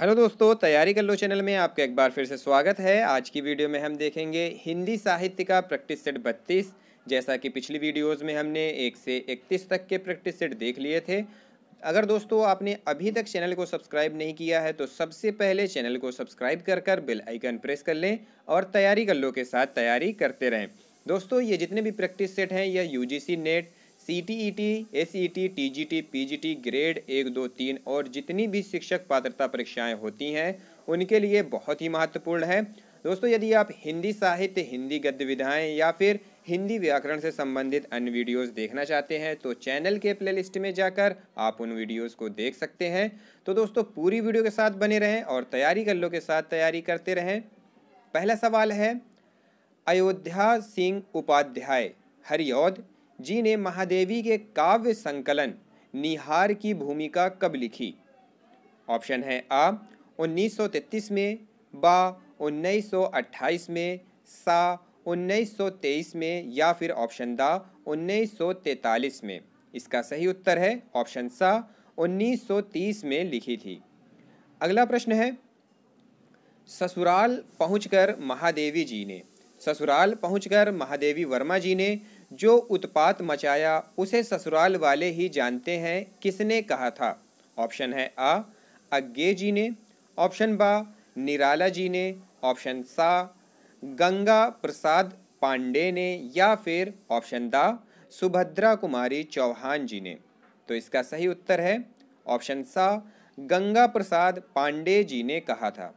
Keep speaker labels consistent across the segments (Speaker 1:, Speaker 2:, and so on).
Speaker 1: hello दोस्तों तैयारी कर लो चैनल में आपका एक बार फिर से स्वागत है आज की वीडियो में हम देखेंगे हिंदी साहित्य का प्रैक्टिस सेट बत्तीस जैसा कि पिछली वीडियोस में हमने एक से इकतीस तक के प्रैक्टिस सेट देख लिए थे अगर दोस्तों आपने अभी तक चैनल को सब्सक्राइब नहीं किया है तो सबसे पहले चैनल को सब्सक्राइब कर कर बिल आइकन प्रेस कर लें और तैयारी कर लो के साथ तैयारी करते रहें दोस्तों ये जितने भी प्रैक्टिस सेट हैं यह U NET C T E T S E T T G T P G T grade एक दो तीन और जितनी भी शिक्षक पात्रता परीक्षाएं होती हैं उनके लिए बहुत ही महत्वपूर्ण है दोस्तों यदि आप हिंदी साहित्य हिंदी गद्य विधाएं या फिर हिंदी व्याकरण से संबंधित अन्य वीडियोस देखना चाहते हैं तो चैनल के प्लेलिस्ट में जाकर आप उन वीडियोस को देख सकते हैं तो दोस्तों पूरी वीडियो के साथ बने रहें और तैयारी कर लो के साथ तैयारी करते रहें पहला सवाल है अयोध्या सिंह उपाध्याय हरिऔध जी ने महादेवी के काव्य संकलन निहार की भूमिका कब लिखी ऑप्शन है आ 1933 में बा 1928 में सा 1923 में या फिर ऑप्शन दा 1943 में इसका सही उत्तर है ऑप्शन सा 1930 में लिखी थी अगला प्रश्न है ससुराल पहुंचकर महादेवी जी ने ससुराल पहुंचकर महादेवी वर्मा जी ने जो उत्पात मचाया उसे ससुराल वाले ही जानते हैं किसने कहा था ऑप्शन है आ अज्ञे जी ने ऑप्शन बा निराला जी ने ऑप्शन सा गंगा प्रसाद पांडे ने या फिर ऑप्शन दा सुभद्रा कुमारी चौहान जी ने तो इसका सही उत्तर है ऑप्शन सा गंगा प्रसाद पांडे जी ने कहा था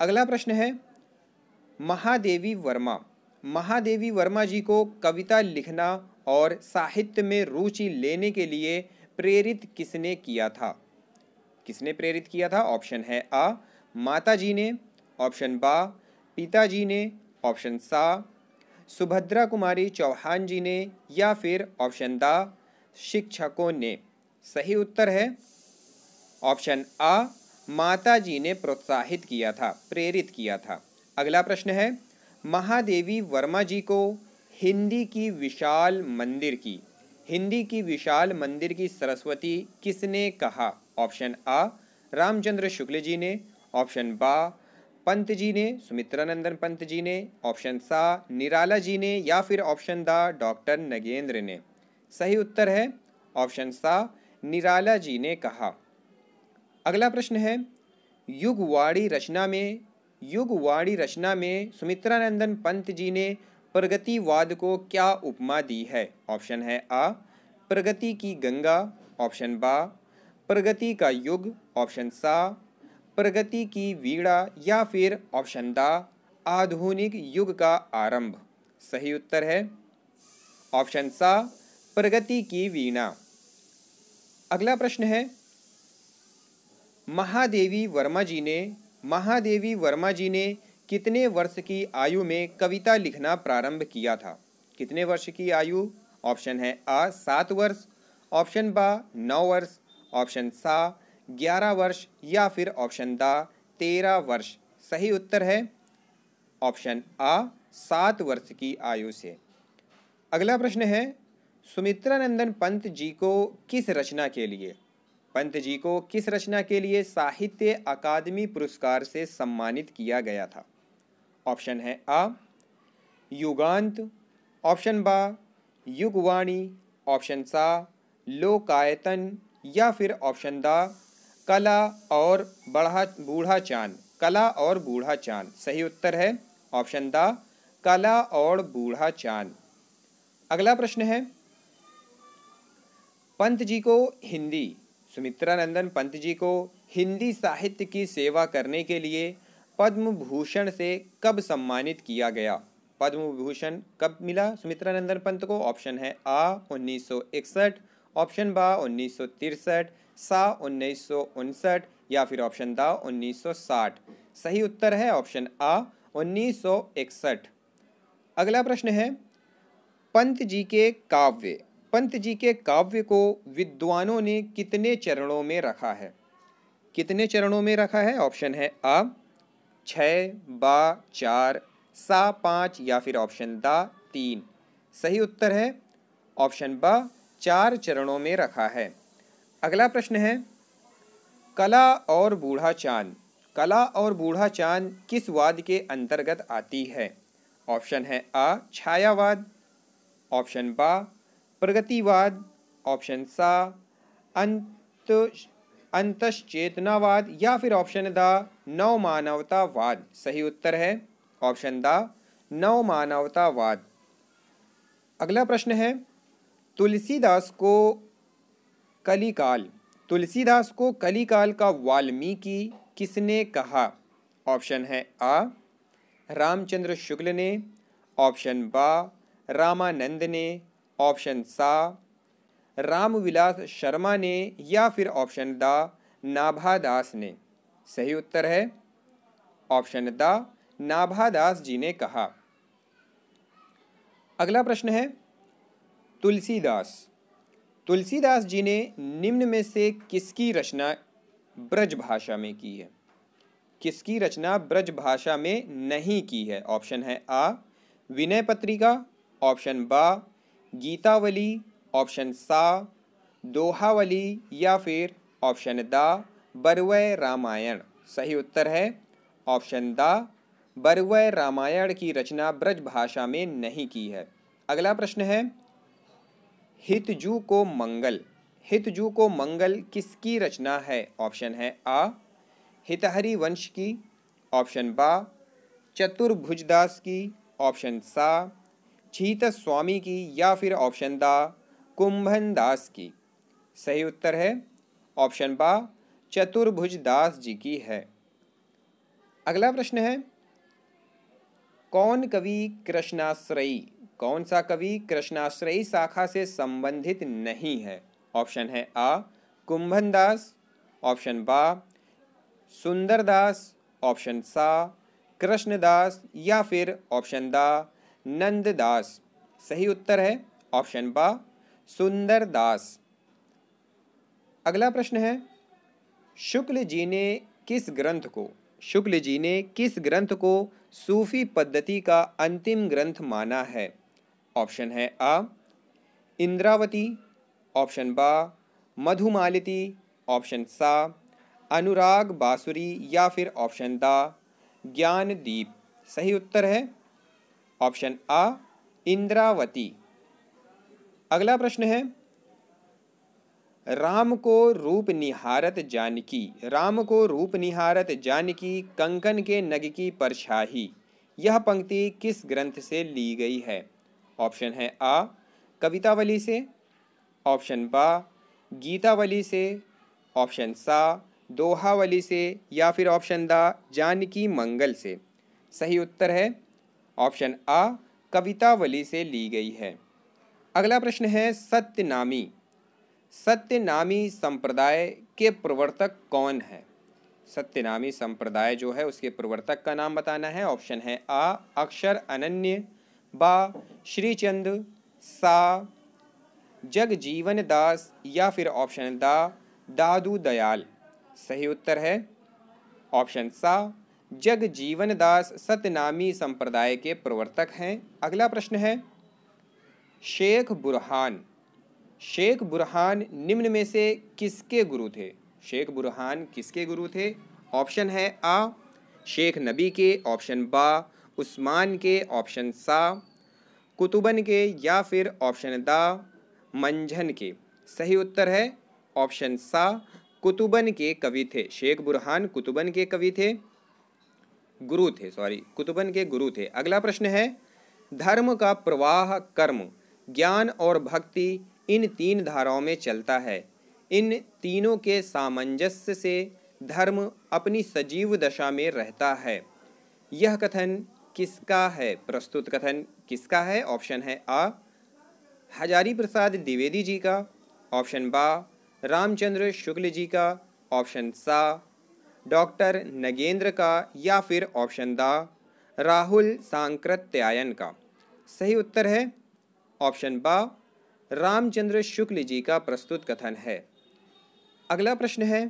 Speaker 1: अगला प्रश्न है महादेवी वर्मा महादेवी वर्मा जी को कविता लिखना और साहित्य में रुचि लेने के लिए प्रेरित किसने किया था किसने प्रेरित किया था ऑप्शन है आ माता जी ने ऑप्शन बा पिताजी ने ऑप्शन सा सुभद्रा कुमारी चौहान जी ने या फिर ऑप्शन दा शिक्षकों ने सही उत्तर है ऑप्शन आ माता जी ने प्रोत्साहित किया था प्रेरित किया था अगला प्रश्न है महादेवी वर्मा जी को हिंदी की विशाल मंदिर की हिंदी की विशाल मंदिर की सरस्वती किसने कहा ऑप्शन आ रामचंद्र शुक्ल जी ने ऑप्शन बा पंत जी ने सुमित्रानंदन पंत जी ने ऑप्शन सा निराला जी ने या फिर ऑप्शन दा डॉक्टर नगेंद्र ने सही उत्तर है ऑप्शन सा निराला जी ने कहा अगला प्रश्न है युगवाड़ी रचना में युगवाणी रचना में सुमित्रानंदन पंत जी ने प्रगतिवाद को क्या उपमा दी है ऑप्शन है आ प्रगति की गंगा ऑप्शन बा प्रगति का युग ऑप्शन सा प्रगति की वीड़ा या फिर ऑप्शन दा आधुनिक युग का आरंभ सही उत्तर है ऑप्शन सा प्रगति की वीणा अगला प्रश्न है महादेवी वर्मा जी ने महादेवी वर्मा जी ने कितने वर्ष की आयु में कविता लिखना प्रारंभ किया था कितने वर्ष की आयु ऑप्शन है आ सात वर्ष ऑप्शन बा नौ वर्ष ऑप्शन सा ग्यारह वर्ष या फिर ऑप्शन दा तेरह वर्ष सही उत्तर है ऑप्शन आ सात वर्ष की आयु से अगला प्रश्न है सुमित्रानंदन पंत जी को किस रचना के लिए पंत जी को किस रचना के लिए साहित्य अकादमी पुरस्कार से सम्मानित किया गया था ऑप्शन है आ युगांत ऑप्शन बा युगवाणी ऑप्शन सा लोकायतन या फिर ऑप्शन दा कला और बढ़ा बूढ़ा चांद कला और बूढ़ा चांद सही उत्तर है ऑप्शन दा कला और बूढ़ा चांद अगला प्रश्न है पंत जी को हिंदी सुमित्रानंदन पंत जी को हिंदी साहित्य की सेवा करने के लिए पद्म भूषण से कब सम्मानित किया गया पद्म भूषण कब मिला सुमित्रानंदन पंत को ऑप्शन है आ 1961 ऑप्शन बा उन्नीस सा उन्नीस या फिर ऑप्शन दा 1960 सही उत्तर है ऑप्शन आ 1961 अगला प्रश्न है पंत जी के काव्य पंत जी के काव्य को विद्वानों ने कितने चरणों में रखा है कितने चरणों में रखा है ऑप्शन है आ छः बा चार सा पाँच या फिर ऑप्शन दा तीन सही उत्तर है ऑप्शन बा चार चरणों में रखा है अगला प्रश्न है कला और बूढ़ा चांद कला और बूढ़ा चांद किस वाद के अंतर्गत आती है ऑप्शन है आ छायावाद ऑप्शन बा प्रगतिवाद ऑप्शन सा अंत अंतश्चेतनावाद या फिर ऑप्शन द नवमानवतावाद सही उत्तर है ऑप्शन द नवमानवतावाद अगला प्रश्न है तुलसीदास को कलिकाल तुलसीदास को कलिकाल का वाल्मीकि किसने कहा ऑप्शन है आ रामचंद्र शुक्ल ने ऑप्शन बा रामानंद ने ऑप्शन सा रामविलास शर्मा ने या फिर ऑप्शन द नाभादास ने सही उत्तर है ऑप्शन द नाभादास जी ने कहा अगला प्रश्न है तुलसीदास तुलसीदास जी ने निम्न में से किसकी रचना ब्रज भाषा में की है किसकी रचना ब्रज भाषा में नहीं की है ऑप्शन है आ विनय पत्रिका ऑप्शन बा गीतावली ऑप्शन सा दोहावली या फिर ऑप्शन द बरवय रामायण सही उत्तर है ऑप्शन द बरवय रामायण की रचना ब्रज भाषा में नहीं की है अगला प्रश्न है हितजू को मंगल हितजू को मंगल किसकी रचना है ऑप्शन है आ हितहरी वंश की ऑप्शन बा चतुर्भुजदास की ऑप्शन सा छीत स्वामी की या फिर ऑप्शन द कुंभन दास की सही उत्तर है ऑप्शन बा चतुर्भुज दास जी की है अगला प्रश्न है कौन कवि कृष्णाश्रयी कौन सा कवि कृष्णाश्रयी शाखा से संबंधित नहीं है ऑप्शन है आ कुंभन दास ऑप्शन बा सुंदरदास ऑप्शन सा कृष्णदास या फिर ऑप्शन दा नंददास सही उत्तर है ऑप्शन बा सुंदर दास अगला प्रश्न है शुक्ल जी ने किस ग्रंथ को शुक्ल जी ने किस ग्रंथ को सूफी पद्धति का अंतिम ग्रंथ माना है ऑप्शन है आ इंद्रावती ऑप्शन बा मधुमालती ऑप्शन सा अनुराग बासुरी या फिर ऑप्शन दा ज्ञानदीप सही उत्तर है ऑप्शन अ इंद्रावती अगला प्रश्न है राम को रूप निहारत जानकी राम को रूप निहारत जानकी कंकन के नग की परछाही यह पंक्ति किस ग्रंथ से ली गई है ऑप्शन है आ कवितावली से ऑप्शन ब गीतावली से ऑप्शन सा दोहावली से या फिर ऑप्शन द जानकी मंगल से सही उत्तर है ऑप्शन अ कवितावली से ली गई है अगला प्रश्न है सत्यनामी सत्यनामी संप्रदाय के प्रवर्तक कौन है सत्यनामी संप्रदाय जो है उसके प्रवर्तक का नाम बताना है ऑप्शन है आ अक्षर अनन्य बा श्रीचंद सा जगजीवन दास या फिर ऑप्शन दा दादू दयाल सही उत्तर है ऑप्शन सा जग जीवन दास सतनामी संप्रदाय के प्रवर्तक हैं अगला प्रश्न है शेख बुरहान शेख बुरहान निम्न में से किसके गुरु थे शेख बुरहान किसके गुरु थे ऑप्शन है आ शेख नबी के ऑप्शन बा उस्मान के ऑप्शन सा कुतुबन के या फिर ऑप्शन दा मंझन के सही उत्तर है ऑप्शन सा कुतुबन के कवि थे शेख बुरहान कुतुबन के कवि थे गुरु थे सॉरी कुतुबन के गुरु थे अगला प्रश्न है धर्म का प्रवाह कर्म ज्ञान और भक्ति इन तीन धाराओं में चलता है इन तीनों के सामंजस्य से धर्म अपनी सजीव दशा में रहता है यह कथन किसका है प्रस्तुत कथन किसका है ऑप्शन है आ हजारी प्रसाद द्विवेदी जी का ऑप्शन बा रामचंद्र शुक्ल जी का ऑप्शन सा डॉक्टर नगेंद्र का या फिर ऑप्शन द राहुल सांकृत्यायन का सही उत्तर है ऑप्शन बा रामचंद्र शुक्ल जी का प्रस्तुत कथन है अगला प्रश्न है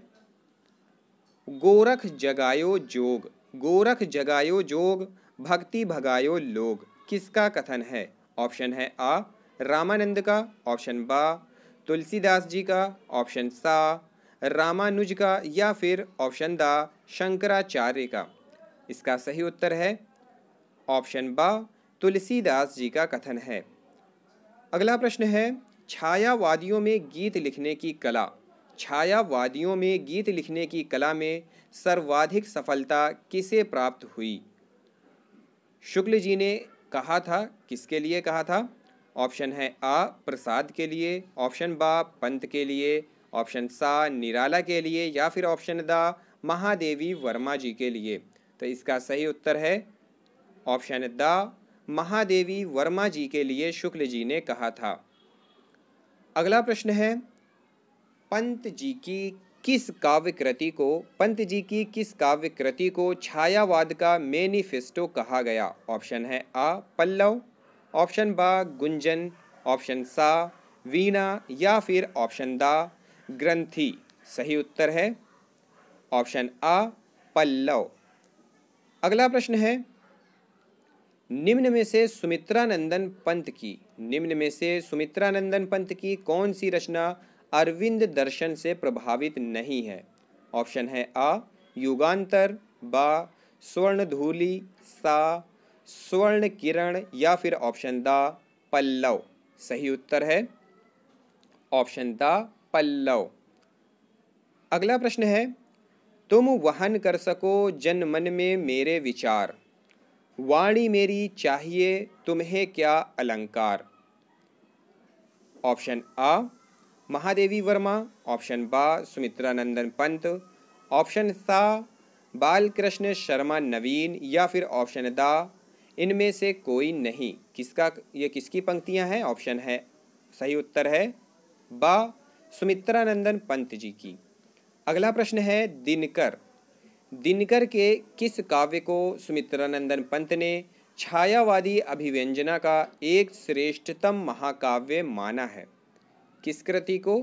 Speaker 1: गोरख जगायो जोग गोरख जगायो जोग भक्ति भगायो लोग किसका कथन है ऑप्शन है आ रामानंद का ऑप्शन बा तुलसीदास जी का ऑप्शन सा रामानुज का या फिर ऑप्शन द शंकराचार्य का इसका सही उत्तर है ऑप्शन ब तुलसीदास जी का कथन है अगला प्रश्न है छायावादियों में गीत लिखने की कला छायावादियों में गीत लिखने की कला में सर्वाधिक सफलता किसे प्राप्त हुई शुक्ल जी ने कहा था किसके लिए कहा था ऑप्शन है आ प्रसाद के लिए ऑप्शन बा पंत के लिए ऑप्शन सा निराला के लिए या फिर ऑप्शन द महादेवी वर्मा जी के लिए तो इसका सही उत्तर है ऑप्शन द महादेवी वर्मा जी के लिए शुक्ल जी ने कहा था अगला प्रश्न है पंत जी की किस काव्य कृति को पंत जी की किस काव्य कृति को छायावाद का मैनिफेस्टो कहा गया ऑप्शन है आ पल्लव ऑप्शन बा गुंजन ऑप्शन सा वीणा या फिर ऑप्शन द ग्रंथि सही उत्तर है ऑप्शन अ पल्लव अगला प्रश्न है निम्न में से सुमित्रा नंदन पंत की निम्न में से सुमित्रा नंदन पंत की कौन सी रचना अरविंद दर्शन से प्रभावित नहीं है ऑप्शन है अ युगांतर ब स्वर्ण धूली सा स्वर्ण किरण या फिर ऑप्शन द पल्लव सही उत्तर है ऑप्शन द पल्लव अगला प्रश्न है तुम वहन कर सको जन मन में मेरे विचार वाणी मेरी चाहिए तुम्हें क्या अलंकार ऑप्शन अ महादेवी वर्मा ऑप्शन बा सुमित्रा नंदन पंत ऑप्शन सा बालकृष्ण शर्मा नवीन या फिर ऑप्शन दा इनमें से कोई नहीं किसका ये किसकी पंक्तियां हैं ऑप्शन है सही उत्तर है बा सुमित्रानंदन पंत जी की अगला प्रश्न है दिनकर दिनकर के किस काव्य को सुमित्रानंदन पंत ने छायावादी अभिव्यंजना का एक श्रेष्ठतम महाकाव्य माना है किस कृति को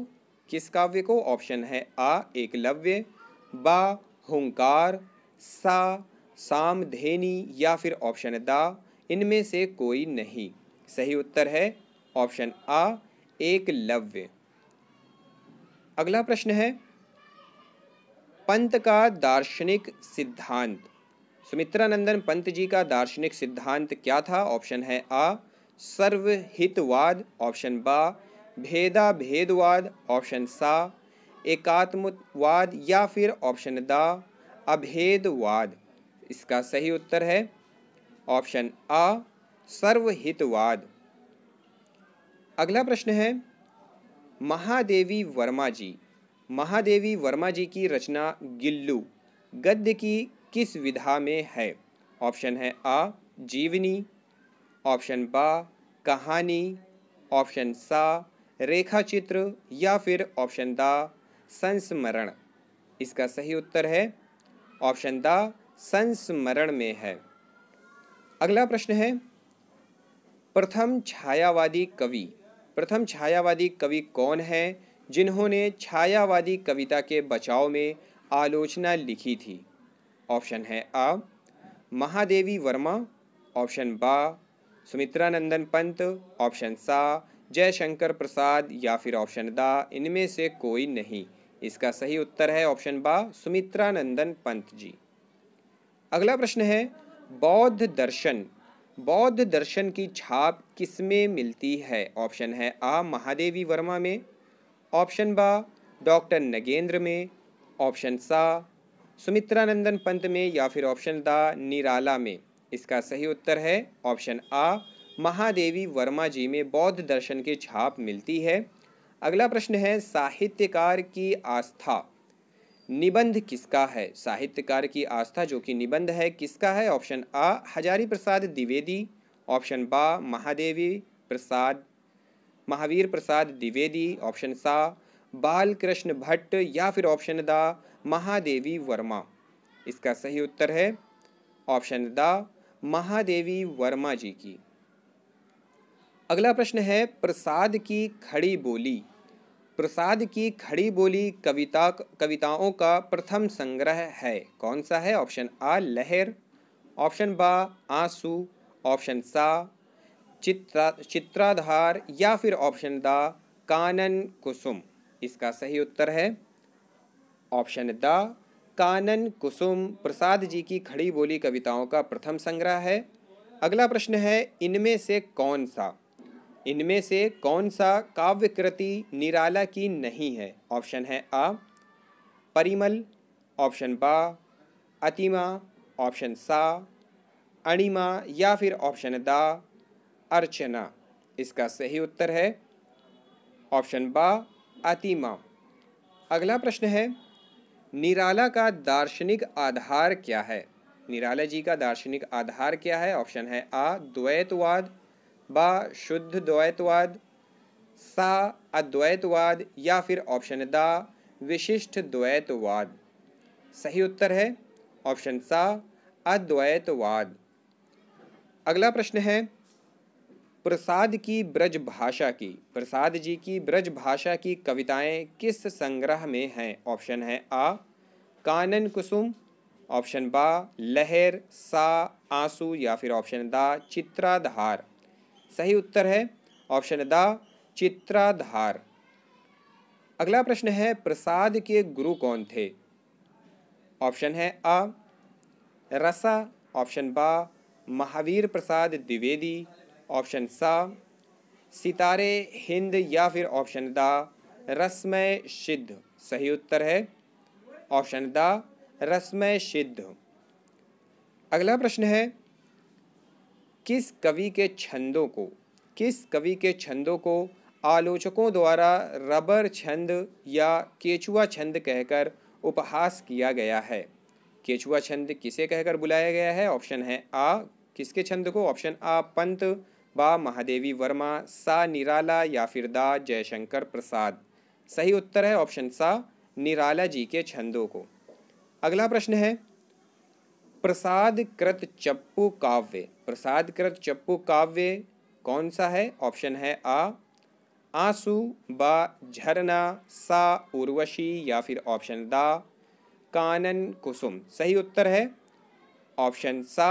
Speaker 1: किस काव्य को ऑप्शन है आ एकलव्य बा हुंकार सा सामधेनी या फिर ऑप्शन दा इनमें से कोई नहीं सही उत्तर है ऑप्शन आ एकलव्य अगला प्रश्न है पंत का दार्शनिक सिद्धांत सुमित्रानंदन पंत जी का दार्शनिक सिद्धांत क्या था ऑप्शन है आ सर्वहितवाद ऑप्शन बा भेदा भेदवाद ऑप्शन सा एकात्मवाद या फिर ऑप्शन दा अभेदवाद इसका सही उत्तर है ऑप्शन आ सर्वहितवाद अगला प्रश्न है महादेवी वर्मा जी महादेवी वर्मा जी की रचना गिल्लू गद्य की किस विधा में है ऑप्शन है आ जीवनी ऑप्शन बा कहानी ऑप्शन सा रेखा चित्र या फिर ऑप्शन दा संस्मरण इसका सही उत्तर है ऑप्शन दा संस्मरण में है अगला प्रश्न है प्रथम छायावादी कवि प्रथम छायावादी कवि कौन है जिन्होंने छायावादी कविता के बचाव में आलोचना लिखी थी ऑप्शन है अ महादेवी वर्मा ऑप्शन बा सुमित्रानंदन पंत ऑप्शन सा जयशंकर प्रसाद या फिर ऑप्शन दा इनमें से कोई नहीं इसका सही उत्तर है ऑप्शन बा सुमित्रानंदन पंत जी अगला प्रश्न है बौद्ध दर्शन बौद्ध दर्शन की छाप किसमें मिलती है ऑप्शन है आ महादेवी वर्मा में ऑप्शन बा डॉक्टर नगेंद्र में ऑप्शन सा सुमित्रानंदन पंत में या फिर ऑप्शन दा निराला में इसका सही उत्तर है ऑप्शन आ महादेवी वर्मा जी में बौद्ध दर्शन की छाप मिलती है अगला प्रश्न है साहित्यकार की आस्था निबंध किसका है साहित्यकार की आस्था जो कि निबंध है किसका है ऑप्शन आ हजारी प्रसाद द्विवेदी ऑप्शन बा महादेवी प्रसाद महावीर प्रसाद द्विवेदी ऑप्शन सा बाल कृष्ण भट्ट या फिर ऑप्शन द महादेवी वर्मा इसका सही उत्तर है ऑप्शन द महादेवी वर्मा जी की अगला प्रश्न है प्रसाद की खड़ी बोली प्रसाद की खड़ी बोली कविता कविताओं का प्रथम संग्रह है कौन सा है ऑप्शन आ लहर ऑप्शन बा आंसू ऑप्शन सा चित्रा चित्राधार या फिर ऑप्शन द कानन कुसुम इसका सही उत्तर है ऑप्शन द कानन कुसुम प्रसाद जी की खड़ी बोली कविताओं का प्रथम संग्रह है अगला प्रश्न है इनमें से कौन सा इनमें से कौन सा काव्य कृति निराला की नहीं है ऑप्शन है आ परिमल ऑप्शन बा अतिमा ऑप्शन सा अणिमा या फिर ऑप्शन दा अर्चना इसका सही उत्तर है ऑप्शन बा अतिमा अगला प्रश्न है निराला का दार्शनिक आधार क्या है निराला जी का दार्शनिक आधार क्या है ऑप्शन है आ द्वैतवाद बा शुद्ध द्वैतवाद सा अद्वैतवाद या फिर ऑप्शन दा विशिष्ट द्वैतवाद सही उत्तर है ऑप्शन सा अद्वैतवाद अगला प्रश्न है प्रसाद की ब्रज भाषा की प्रसाद जी की ब्रज भाषा की कविताएं किस संग्रह में हैं ऑप्शन है आ कानन कुसुम ऑप्शन बा लहर सा आंसू या फिर ऑप्शन दा चित्राधार सही उत्तर है ऑप्शन द चित्राधार अगला प्रश्न है प्रसाद के गुरु कौन थे ऑप्शन है अ रसा ऑप्शन बा महावीर प्रसाद द्विवेदी ऑप्शन सा सितारे हिंद या फिर ऑप्शन द रसमय सिद्ध सही उत्तर है ऑप्शन द रसमय सिद्ध अगला प्रश्न है किस कवि के छंदों को किस कवि के छंदों को आलोचकों द्वारा रबर छंद या केचुआ छंद कहकर उपहास किया गया है केचुआ छंद किसे कहकर बुलाया गया है ऑप्शन है आ किसके छंद को ऑप्शन आ पंत बा महादेवी वर्मा सा निराला या फिर दा जयशंकर प्रसाद सही उत्तर है ऑप्शन सा निराला जी के छंदों को अगला प्रश्न है प्रसाद कृत चप्पू काव्य प्रसाद कृत चप्पू काव्य कौन सा है ऑप्शन है आ आंसू बा झरना सा उर्वशी या फिर ऑप्शन दा कानन कुसुम सही उत्तर है ऑप्शन सा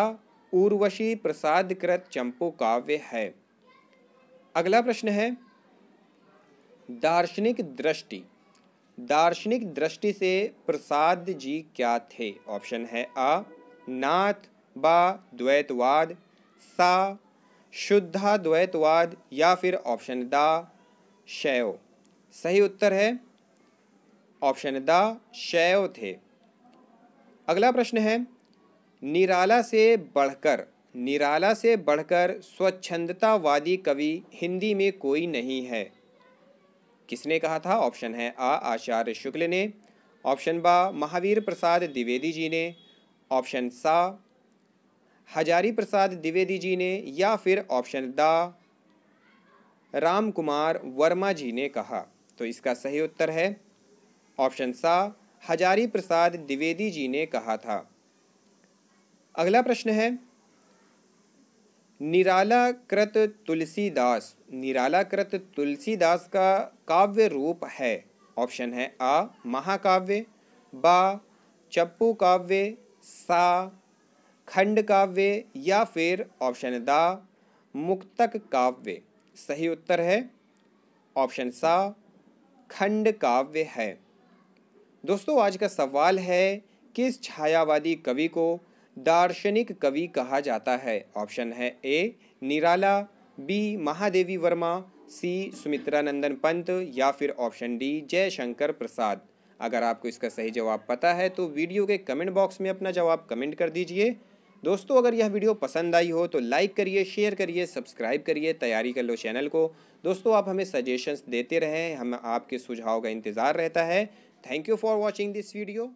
Speaker 1: उर्वशी प्रसाद कृत चंपू काव्य है अगला प्रश्न है दार्शनिक दृष्टि दार्शनिक दृष्टि से प्रसाद जी क्या थे ऑप्शन है आ नाथ बा द्वैतवाद सा शुद्धा द्वैतवाद या फिर ऑप्शन द शैव सही उत्तर है ऑप्शन द शैव थे अगला प्रश्न है निराला से बढ़कर निराला से बढ़कर स्वच्छंदतावादी कवि हिंदी में कोई नहीं है किसने कहा था ऑप्शन है आ आचार्य शुक्ल ने ऑप्शन बा महावीर प्रसाद द्विवेदी जी ने ऑप्शन सा हजारी प्रसाद द्विवेदी जी ने या फिर ऑप्शन द राम कुमार वर्मा जी ने कहा तो इसका सही उत्तर है ऑप्शन सा हजारी प्रसाद द्विवेदी जी ने कहा था अगला प्रश्न है निराला कृत तुलसीदास निराला कृत तुलसीदास का काव्य रूप है ऑप्शन है आ महाकाव्य बा चप्पू काव्य सा खंड काव्य या फिर ऑप्शन द मुक्तक काव्य सही उत्तर है ऑप्शन सा खंड काव्य है दोस्तों आज का सवाल है किस छायावादी कवि को दार्शनिक कवि कहा जाता है ऑप्शन है A Nirala B Mahadevi Verma C Sumitra Nandan Pant या फिर ऑप्शन डी जयशंकर प्रसाद अगर आपको इसका सही जवाब पता है तो वीडियो के कमेंट बॉक्स में अपना जवाब कमेंट कर दीजिए दोस्तों अगर यह वीडियो पसंद आई हो तो लाइक करिए शेयर करिए सब्सक्राइब करिए तैयारी कर लो चैनल को दोस्तों आप हमें सजेशंस देते रहें हम आपके सुझाव का इंतज़ार रहता है thank you for watching this video